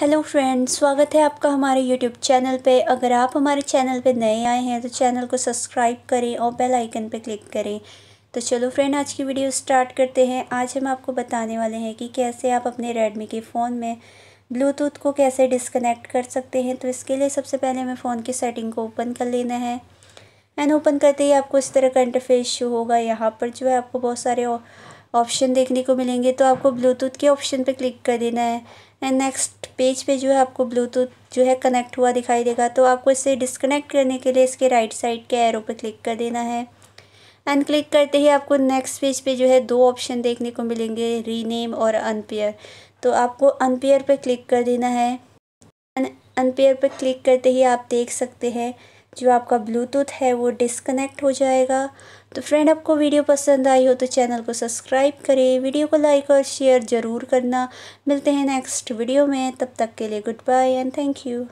hello friends स्वागत है आपका हमारे यूट्यूब चैनल पे अगर आप हमारे चैनल पे नए आए हैं तो चैनल को सब्सक्राइब करें और बेल आइकन पे क्लिक करें तो चलो फ्रेंड आज की वीडियो स्टार्ट करते हैं आज हम आपको बताने वाले हैं कि कैसे आप अपने रेडमी के फ़ोन में ब्लूटूथ को कैसे डिसकनेक्ट कर सकते हैं तो इसके लिए सबसे पहले हमें फ़ोन की सेटिंग को ओपन कर लेना है एंड ओपन करते ही आपको इस तरह का इंटरफेस शो होगा यहाँ पर जो है आपको बहुत सारे ऑप्शन देखने को मिलेंगे तो आपको ब्लूटूथ के ऑप्शन पर क्लिक कर देना है एंड नेक्स्ट पेज पे जो है आपको ब्लूटूथ जो है कनेक्ट हुआ दिखाई देगा तो आपको इसे डिसकनेक्ट करने के लिए इसके राइट साइड के एरो पर क्लिक कर देना है एंड क्लिक करते ही आपको नेक्स्ट पेज पे जो है दो ऑप्शन देखने को मिलेंगे रीनेम और अनपेयर तो आपको अनपेयर पर क्लिक कर देना है अनपेयर पर क्लिक करते ही आप देख सकते हैं जो आपका ब्लूटूथ है वो डिसकनेक्ट हो जाएगा तो फ्रेंड आपको वीडियो पसंद आई हो तो चैनल को सब्सक्राइब करें वीडियो को लाइक और शेयर ज़रूर करना मिलते हैं नेक्स्ट वीडियो में तब तक के लिए good bye and thank you